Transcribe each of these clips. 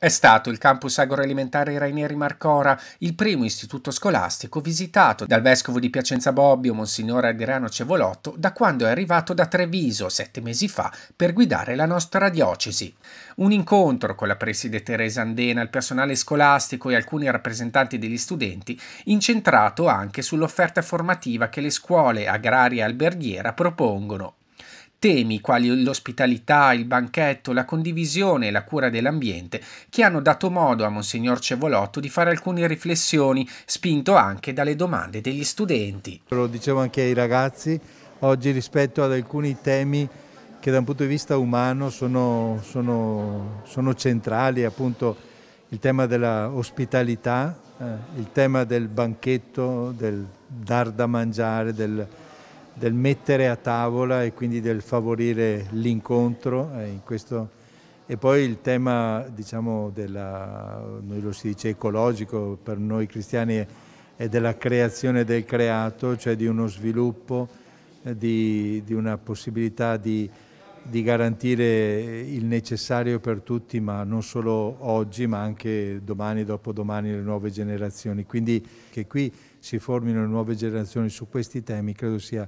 È stato il campus agroalimentare Rainieri Marcora il primo istituto scolastico visitato dal vescovo di Piacenza Bobbio, Monsignore Adriano Cevolotto, da quando è arrivato da Treviso sette mesi fa per guidare la nostra diocesi. Un incontro con la preside Teresa Andena, il personale scolastico e alcuni rappresentanti degli studenti, incentrato anche sull'offerta formativa che le scuole agraria e alberghiera propongono temi quali l'ospitalità, il banchetto, la condivisione e la cura dell'ambiente, che hanno dato modo a Monsignor Cevolotto di fare alcune riflessioni, spinto anche dalle domande degli studenti. Lo dicevo anche ai ragazzi, oggi rispetto ad alcuni temi che da un punto di vista umano sono, sono, sono centrali, appunto il tema dell'ospitalità, eh, il tema del banchetto, del dar da mangiare, del del mettere a tavola e quindi del favorire l'incontro eh, questo... e poi il tema diciamo della, noi lo si dice ecologico per noi cristiani è della creazione del creato cioè di uno sviluppo eh, di, di una possibilità di, di garantire il necessario per tutti ma non solo oggi ma anche domani, dopodomani le nuove generazioni quindi che qui si formino nuove generazioni su questi temi credo sia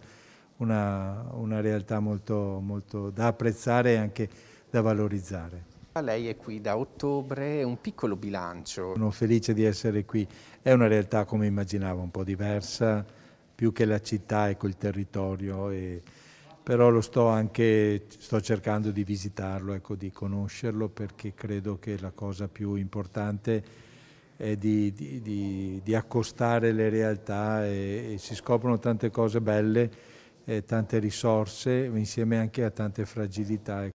una, una realtà molto, molto da apprezzare e anche da valorizzare. Lei è qui da ottobre, un piccolo bilancio. Sono felice di essere qui, è una realtà come immaginavo un po' diversa, più che la città ecco il territorio, e, però lo sto anche, sto cercando di visitarlo, ecco, di conoscerlo perché credo che la cosa più importante è di, di, di, di accostare le realtà e, e si scoprono tante cose belle tante risorse insieme anche a tante fragilità.